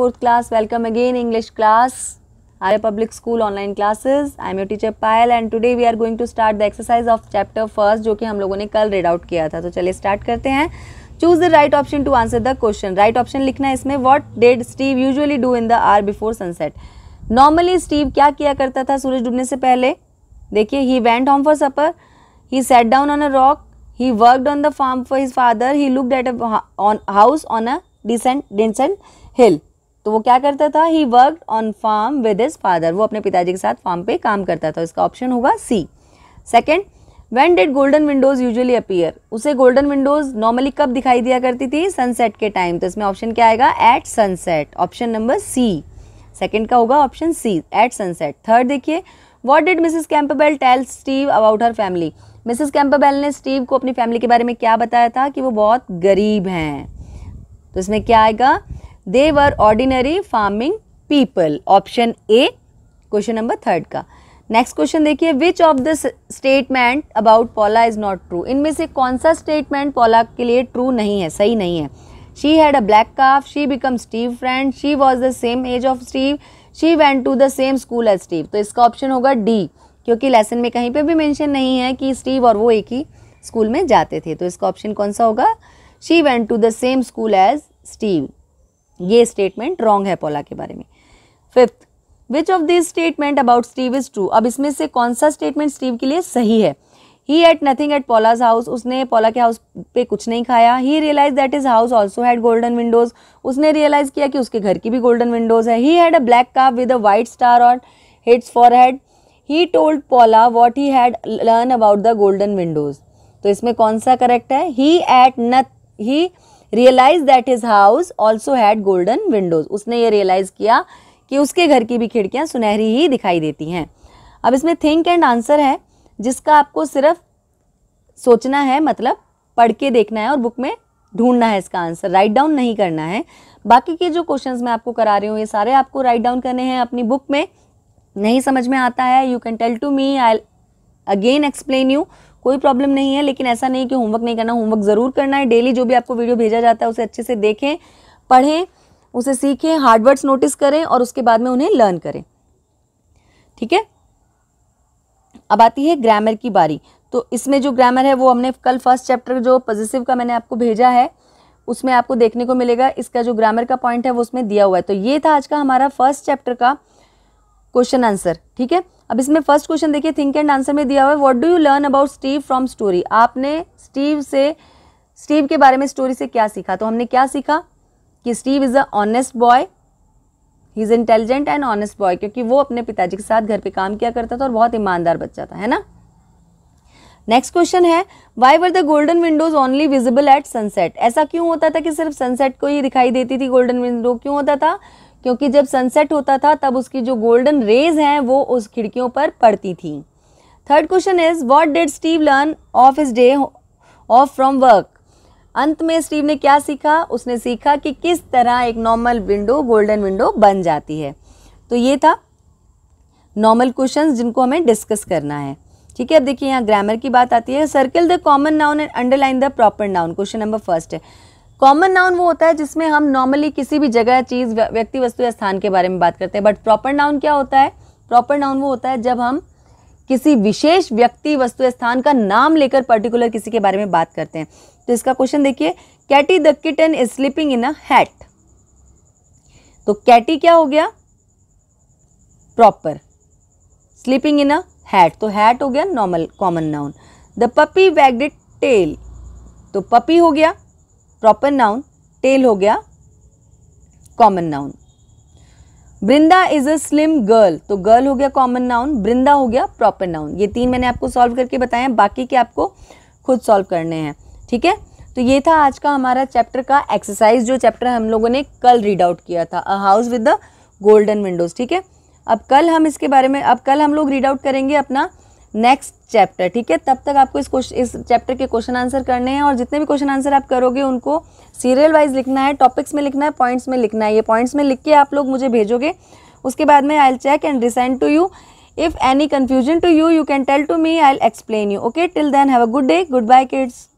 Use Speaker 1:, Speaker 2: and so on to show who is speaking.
Speaker 1: fourth class welcome again English class I public school online classes I am your teacher Payal and today we are going to start the exercise of chapter first जो कि हम लोगों ने कल red out किया था तो चलिए स्टार्ट करते हैं choose the right option to answer the question right option लिखना है इसमें what did Steve usually do in the hour before sunset normally Steve क्या किया करता था सूरज डूबने से पहले देखिए he went home for supper he sat down on a rock he worked on the farm for his father he looked at a house on a distant distant hill तो वो क्या करता था he work on farm with his father वो अपने पिताजी के साथ फार्म पे काम करता था इसका ऑप्शन होगा C second when did golden windows usually appear उसे गोल्डन विंडोज नॉर्मली कब दिखाई दिया करती थी सनसेट के टाइम तो इसमें ऑप्शन क्या आएगा at sunset option number C second का होगा option C at sunset third देखिए what did Mrs Campbell tell Steve about her family Mrs Campbell ने स्टीव को अपनी फैमिली के बारे में क्या बताया था कि वो बहुत गरीब हैं तो इसमें क्या आएगा they were ordinary farming people option A question number third का नेक्स्ट क्वेश्चन देखिए which of the statement about Paula is not true इनमें से कौन सा स्टेटमेंट पॉला के लिए ट्रू नहीं है सही नहीं है she had a black calf she become Steve friend she was the same age of Steve she went to the same school as Steve तो इसका ऑप्शन होगा डी क्योंकि लेसन में कहीं पे भी मेंशन नहीं है कि स्टीव और वो एक ही स्कूल में जाते थे तो इसका ऑप्शन कौन सा होगा she went to the same school as Steve ये स्टेटमेंट रॉन्ग है पोला के बारे में fifth which of this statement about Steve is true अब इसमें से कौन सा स्टेटमेंट स्टीव के लिए सही है he ate nothing at Paula's house उसने पोला के हाउस पे कुछ नहीं खाया he realize that his house also had golden windows उसने रियलाइज किया कि उसके घर की भी गोल्डन विंडोज है he had a black calf with a white star on its forehead he told Paula what he had learn about the golden windows तो इसमें कौन सा करेक्ट है ही एट नथ he realize that his house also had golden windows उसने ये realise किया कि उसके घर की भी खिड़कियाँ सुनहरी ही दिखाई देती हैं अब इसमें थिंक एंड आंसर है जिसका आपको सिर्फ सोचना है मतलब पढ़ के देखना है और बुक में ढूंढना है इसका आंसर राइट डाउन नहीं करना है बाकी के जो क्वेश्चंस मैं आपको करा रही हूँ ये सारे आपको राइट डाउन करने हैं अपनी बुक में नहीं समझ में आता है you can tell to me I again explain you कोई प्रॉब्लम नहीं है लेकिन ऐसा नहीं कि होमवर्क नहीं करना होमवर्क ज़रूर करना है डेली जो भी आपको वीडियो भेजा जाता है उसे अच्छे से देखें पढ़ें उसे सीखें हार्डवर्ड्स नोटिस करें और उसके बाद में उन्हें लर्न करें ठीक है अब आती है ग्रामर की बारी तो इसमें जो ग्रामर है वो हमने कल फर्स्ट चैप्टर जो पॉजिटिव का मैंने आपको भेजा है उसमें आपको देखने को मिलेगा इसका जो ग्रामर का पॉइंट है वो उसमें दिया हुआ है तो ये था आज का हमारा फर्स्ट चैप्टर का क्वेश्चन आंसर ठीक है अब इसमें फर्स्ट क्वेश्चन देखिए थिंक एंड आंसर में दिया हुआ है what do you learn about Steve from story आपने स्टीव से स्टीव के बारे में स्टोरी से क्या सीखा तो हमने क्या सीखा कि Steve is a honest boy he is intelligent and honest boy क्योंकि वो अपने पिताजी के साथ घर पे काम किया करता था और बहुत ईमानदार बच्चा था है ना नेक्स्ट क्वेश्चन है why were the golden windows only visible at sunset ऐसा क्यों होता था कि सिर्फ सनसेट को ही दिखाई देती थी गोल्डन विंडो क्यों होता था क्योंकि जब सनसेट होता था तब उसकी जो गोल्डन रेज हैं वो उस खिड़कियों पर पड़ती थी third question is what did Steve learn of his day off from work अंत में स्टीव ने क्या सीखा उसने सीखा कि किस तरह एक नॉर्मल विंडो गोल्डन विंडो बन जाती है तो ये था नॉर्मल क्वेश्चन जिनको हमें डिस्कस करना है ठीक है अब देखिए यहाँ ग्रामर की बात आती है circle the common noun and underline the proper noun question number first है कॉमन नाउन वो होता है जिसमें हम नॉर्मली किसी भी जगह चीज़ व्यक्ति वस्तु या स्थान के बारे में बात करते हैं बट प्रॉपर नाउन क्या होता है प्रॉपर नाउन वो होता है जब हम किसी विशेष व्यक्ति वस्तु या स्थान का नाम लेकर पर्टिकुलर किसी के बारे में बात करते हैं तो इसका क्वेश्चन देखिए Katie the kitten is sleeping in a hat तो कैटी क्या हो गया proper sleeping in a hat तो हैट हो गया normal common noun the puppy wagged tail तो पपी हो गया प्रॉपर नाउन टेल हो गया common noun Brinda is a slim girl तो गर्ल हो गया कॉमन नाउन बृंदा हो गया प्रॉपर नाउन ये तीन मैंने आपको सॉल्व करके बताए हैं बाकी के आपको खुद सॉल्व करने हैं ठीक है तो ये था आज का हमारा चैप्टर का एक्सरसाइज जो चैप्टर हम लोगों ने कल रीड आउट किया था a house with the golden windows ठीक है अब कल हम इसके बारे में अब कल हम लोग रीड आउट करेंगे अपना नेक्स्ट चैप्टर ठीक है तब तक आपको इस क्वेश्चन इस चैप्टर के क्वेश्चन आंसर करने हैं और जितने भी क्वेश्चन आंसर आप करोगे उनको सीरियल वाइज लिखना है टॉपिक्स में लिखना है पॉइंट्स में लिखना है ये पॉइंट्स में लिख के आप लोग मुझे भेजोगे उसके बाद में I'll check and resend to you if any confusion to you you can tell to me I'll explain you okay till then have a good day goodbye kids